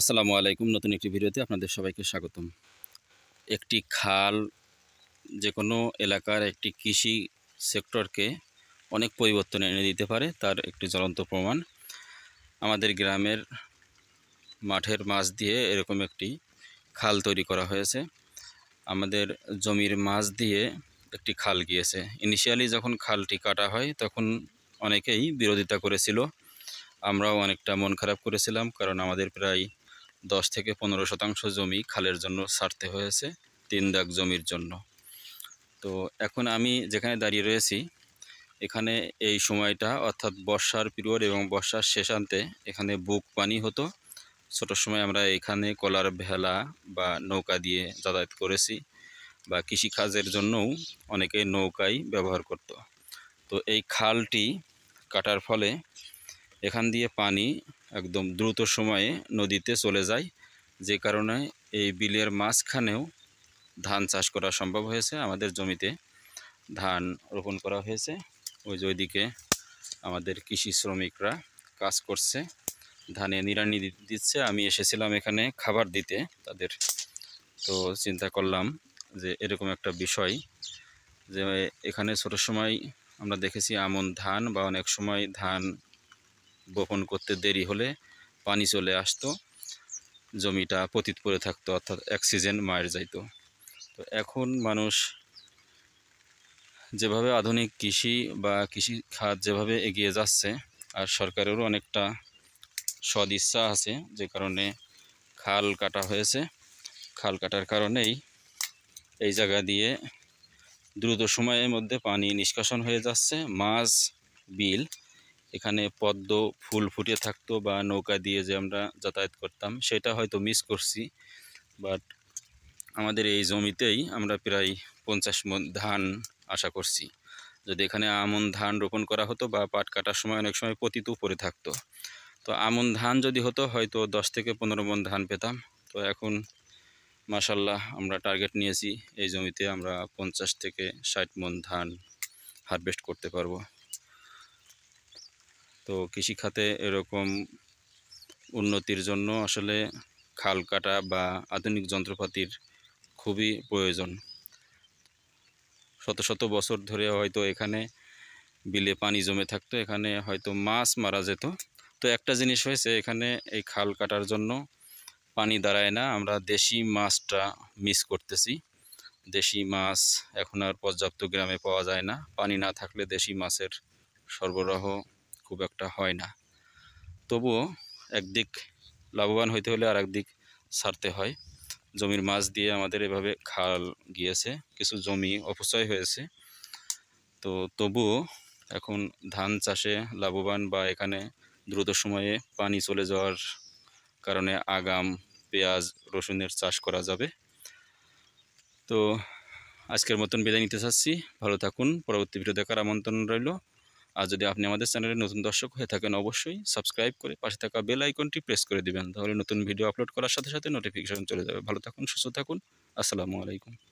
আসসালামু আলাইকুম নতুন একটি ভিডিওতে আপনাদের সবাইকে স্বাগতম একটি খাল যে কোনো এলাকার একটি কৃষি সেক্টরকে অনেক পরিবর্তন এনে দিতে পারে তার একটি জ্বলন্ত প্রমাণ আমাদের গ্রামের মাঠের মাছ দিয়ে এরকম একটি খাল তৈরি করা হয়েছে আমাদের জমির মাছ দিয়ে একটি খাল গিয়েছে ইনিশিয়ালি যখন খালটি কাটা হয় তখন অনেকেই বিরোধিতা করেছিল আমরাও অনেকটা মন খারাপ করেছিলাম কারণ আমাদের প্রায় দশ থেকে পনেরো শতাংশ জমি খালের জন্য ছাড়তে হয়েছে তিন দাগ জমির জন্য তো এখন আমি যেখানে দাঁড়িয়ে রয়েছি এখানে এই সময়টা অর্থাৎ বর্ষার পিরিয়ড এবং বর্ষার শেষান্তে এখানে বুক পানি হতো ছোটোর সময় আমরা এখানে কলার ভেলা বা নৌকা দিয়ে যাতায়াত করেছি বা কৃষিকাজের জন্যও অনেকে নৌকাই ব্যবহার করত। তো এই খালটি কাটার ফলে এখান দিয়ে পানি একদম দ্রুত সময়ে নদীতে চলে যায় যে কারণে এই বিলের মাঝখানেও ধান চাষ করা সম্ভব হয়েছে আমাদের জমিতে ধান রোপণ করা হয়েছে ওই যে ওইদিকে আমাদের কৃষি শ্রমিকরা কাজ করছে ধানে নিরানি দিচ্ছে আমি এসেছিলাম এখানে খাবার দিতে তাদের তো চিন্তা করলাম যে এরকম একটা বিষয় যে এখানে ছোটো সময় আমরা দেখেছি আমন ধান বা অনেক সময় ধান বপন করতে দেরি হলে পানি চলে আসতো জমিটা পতিত পড়ে থাকতো অর্থাৎ অ্যাক্সিজেন মায়ের যাইতো তো এখন মানুষ যেভাবে আধুনিক কৃষি বা কৃষি খাত যেভাবে এগিয়ে যাচ্ছে আর সরকারেরও অনেকটা সদিচ্ছা আছে যে কারণে খাল কাটা হয়েছে খাল কাটার কারণেই এই জায়গা দিয়ে দ্রুত সময়ের মধ্যে পানি নিষ্কাশন হয়ে যাচ্ছে মাছ বিল এখানে পদ্ম ফুল ফুটে থাকতো বা নৌকা দিয়ে যে আমরা যাতায়াত করতাম সেটা হয়তো মিস করছি বাট আমাদের এই জমিতেই আমরা প্রায় পঞ্চাশ মন ধান আশা করছি যদি এখানে আমন ধান রোপণ করা হতো বা পাট কাটার সময় অনেক সময় পতিত পরে থাকতো তো আমন ধান যদি হতো হয়তো দশ থেকে পনেরো মন ধান পেতাম তো এখন মাসাল্লাহ আমরা টার্গেট নিয়েছি এই জমিতে আমরা পঞ্চাশ থেকে ষাট মন ধান হারভেস্ট করতে পারবো তো কৃষিখাতে এরকম উন্নতির জন্য আসলে খাল কাটা বা আধুনিক যন্ত্রপাতির খুবই প্রয়োজন শত শত বছর ধরে হয়তো এখানে বিলে পানি জমে থাকতো এখানে হয়তো মাছ মারা যেত তো একটা জিনিস হয়েছে এখানে এই খাল কাটার জন্য পানি দাঁড়ায় না আমরা দেশি মাছটা মিস করতেছি দেশি মাছ এখন আর পর্যাপ্ত গ্রামে পাওয়া যায় না পানি না থাকলে দেশি মাছের সরবরাহ খুব একটা হয় না তবুও একদিক লাভবান হইতে হলে আর একদিক সারতে হয় জমির মাছ দিয়ে আমাদের এভাবে খাল গিয়েছে কিছু জমি অপচয় হয়েছে তো তবুও এখন ধান চাষে লাভবান বা এখানে দ্রুত সময়ে পানি চলে যাওয়ার কারণে আগাম পেঁয়াজ রসুনের চাষ করা যাবে তো আজকের মতন বিদায় নিতে চাচ্ছি ভালো থাকুন পরবর্তী ভিডিও দেখার আমন্ত্রণ রইল আর যদি আপনি আমাদের চ্যানেলে নতুন দর্শক হয়ে থাকেন অবশ্যই সাবস্ক্রাইব করে পাশে থাকা বেল আইকনটি প্রেস করে দিবেন তাহলে নতুন ভিডিও আপলোড করার সাথে সাথে নোটিফিকেশন চলে যাবে ভালো থাকুন সুস্থ থাকুন আসসালামু আলাইকুম